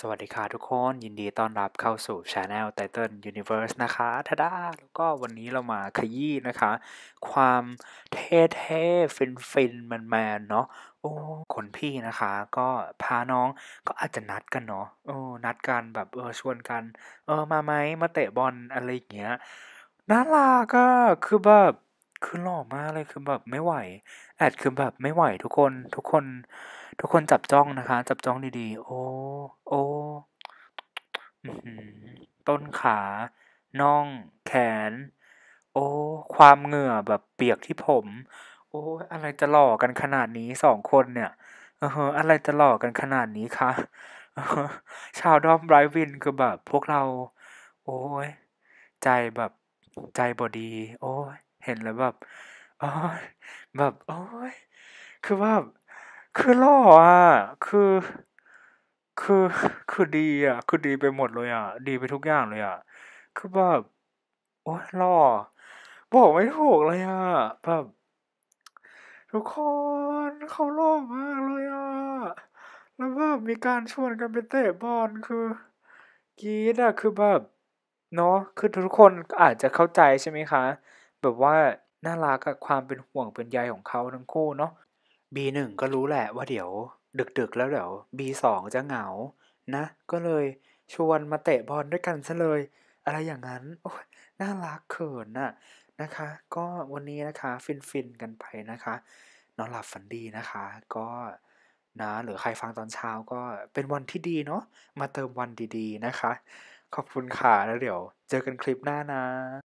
สวัสดีค่ะทุกคนยินดีต้อนรับเข้าสู่ Channel Titan Universe นะคะทาดาแล้วก็วันนี้เรามาขยี้นะคะ ความเท่ๆ ฟินๆแมนๆ เนาะโอ้ คนพี่นะคะ ก็พาน้องก็อาจจะนัดกันเนาะโอ้นัดกันแบบเออ ชวนกัน เออ มาไหมมาเตะบอลอะไรอย่างเงี้ยน่ารักอะคือแบบคือหล่อมากเลยคือแบบไม่ไหว แอดคือแบบไม่ไหวทุกคน ทุกคน ทุกคนจับจ้องนะคะ จับจ้องดีๆ โอ้โอ้ต้นขาน่องแขน โอ้ ความเหงื่อแบบเปียกที่ผม โอ้ อะไรจะหล่อกันขนาดนี้สองคนเนี่ย เออ อะไรจะหล่อกันขนาดนี้คะชาวดอมไบรวินคือแบบพวกเรา โอ้ยใจแบบใจบอดี โอ้ยเห็นแล้วแบบ อ๋อ แบบ โอ้ยคือแบบคือหล่ออ่ะ คือ คือ คือดีอ่ะ คือดีไปหมดเลยอ่ะ ดีไปทุกอย่างเลยอ่ะ คือแบบโอ้ยหล่อบอกไม่ถูกเลยอ่ะ แบบ ทุกคนเขาหล่อมากเลยอ่ะ แล้วแบบมีการชวนกันไปเตะบอล คือ กีดอ่ะ คือแบบ เนาะ คือทุกคนอาจจะเข้าใจใช่ไหมคะแบบว่าน่ารักกับความเป็นห่วงเป็นใยของเขาทั้งคู่เนาะ B1 ก็รู้แหละว่าเดี๋ยวดึกๆ แล้วเดี๋ยว B2 จะเหงา นะ ก็เลยชวนมาเตะบอลด้วยกันซะเลย อะไรอย่างนั้นโอ้น่ารักเขินน่ะนะคะ ก็วันนี้นะคะ ฟินๆกันไปนะคะนอนหลับฝันดีนะคะ ก็นะหรือใครฟังตอนเช้าก็เป็นวันที่ดีเนาะมาเติมวันดีๆนะคะ ขอบคุณค่ะแล้วเดี๋ยวเจอกันคลิปหน้านะ